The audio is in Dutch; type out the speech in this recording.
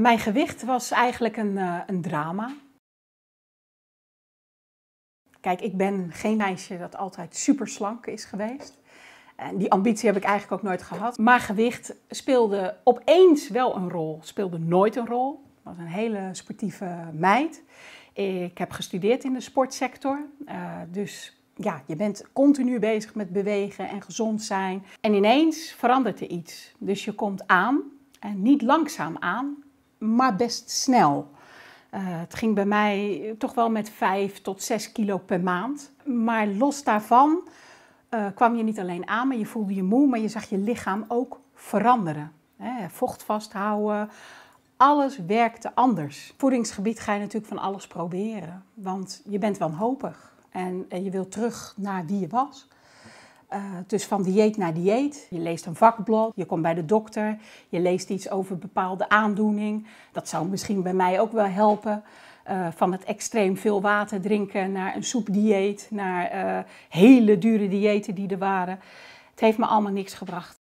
Mijn gewicht was eigenlijk een, eh, een drama. Kijk, ik ben geen meisje dat altijd super slank is geweest. En die ambitie heb ik eigenlijk ook nooit gehad. Maar gewicht speelde opeens wel een rol, speelde nooit een rol. Ik was een hele sportieve meid. Ik heb gestudeerd in de sportsector. Eh, dus ja, je bent continu bezig met bewegen en gezond zijn. En ineens verandert er iets. Dus je komt aan en niet langzaam aan, maar best snel. Eh, het ging bij mij toch wel met 5 tot 6 kilo per maand. Maar los daarvan eh, kwam je niet alleen aan, maar je voelde je moe, maar je zag je lichaam ook veranderen. Hè, vocht vasthouden, alles werkte anders. Voedingsgebied ga je natuurlijk van alles proberen, want je bent wanhopig en, en je wilt terug naar wie je was. Uh, dus van dieet naar dieet. Je leest een vakblad, je komt bij de dokter, je leest iets over bepaalde aandoening. Dat zou misschien bij mij ook wel helpen. Eh, van het extreem veel water drinken naar een soepdieet, naar eh, hele dure diëten die er waren. Het heeft me allemaal niks gebracht.